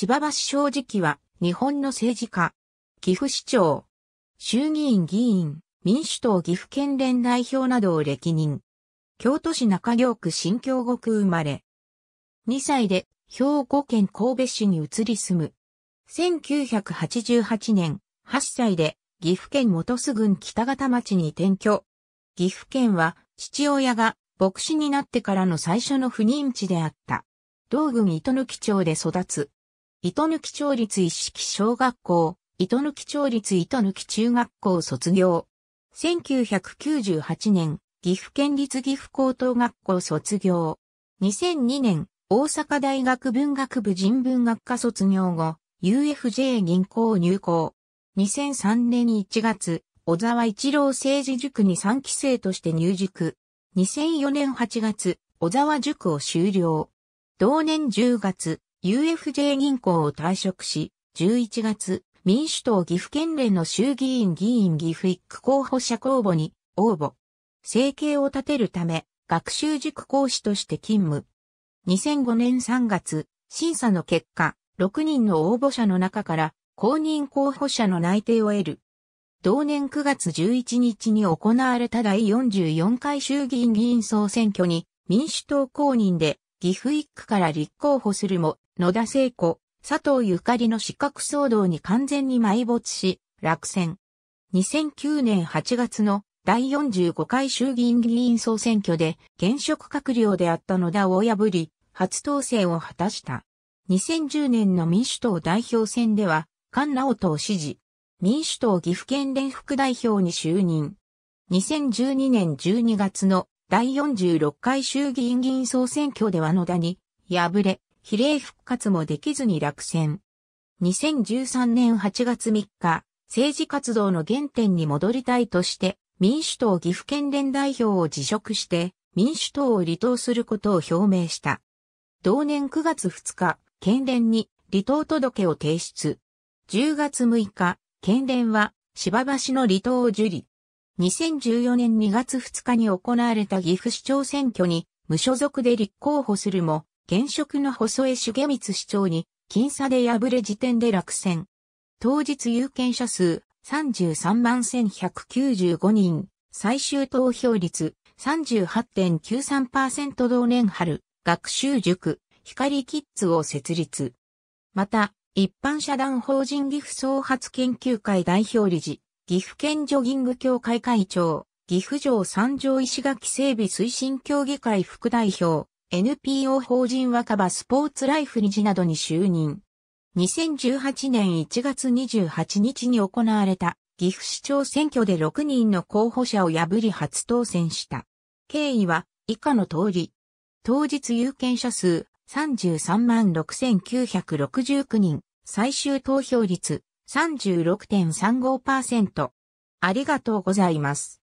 柴橋正直は、日本の政治家、岐阜市長、衆議院議員、民主党岐阜県連代表などを歴任。京都市中京区新京極生まれ。2歳で兵庫県神戸市に移り住む。1988年、8歳で岐阜県本巣郡北方町に転居。岐阜県は父親が牧師になってからの最初の不妊地であった。道郡糸貫町で育つ。糸抜き町立一式小学校、糸抜き町立糸抜き中学校卒業。1998年、岐阜県立岐阜高等学校卒業。2002年、大阪大学文学部人文学科卒業後、UFJ 銀行入校。2003年1月、小沢一郎政治塾に3期生として入塾。2004年8月、小沢塾を修了。同年10月、UFJ 銀行を退職し、11月、民主党岐阜県連の衆議院議員岐阜一区候補者公募に応募。生計を立てるため、学習塾講師として勤務。2005年3月、審査の結果、6人の応募者の中から公認候補者の内定を得る。同年9月11日に行われた第44回衆議院議員総選挙に民主党公認で岐阜一区から立候補するも、野田聖子、佐藤ゆかりの資格騒動に完全に埋没し、落選。2009年8月の第45回衆議院議員総選挙で現職閣僚であった野田を破り、初当選を果たした。2010年の民主党代表選では、菅直人を支持。民主党岐阜県連副代表に就任。2012年12月の第46回衆議院議員総選挙では野田に敗れ、比例復活もできずに落選。2013年8月3日、政治活動の原点に戻りたいとして、民主党岐阜県連代表を辞職して、民主党を離党することを表明した。同年9月2日、県連に離党届を提出。10月6日、県連は、芝橋の離党を受理。2014年2月2日に行われた岐阜市長選挙に無所属で立候補するも、現職の細江重光市長に僅差で敗れ時点で落選。当日有権者数33万1195人、最終投票率38.93%同年春、学習塾、光キッズを設立。また、一般社団法人岐阜創発研究会代表理事、岐阜県ジョギング協会会長、岐阜城三条石垣整備推進協議会副代表、NPO 法人若葉スポーツライフ理事などに就任。2018年1月28日に行われた岐阜市長選挙で6人の候補者を破り初当選した。経緯は以下の通り。当日有権者数33万6969人、最終投票率36.35%。ありがとうございます。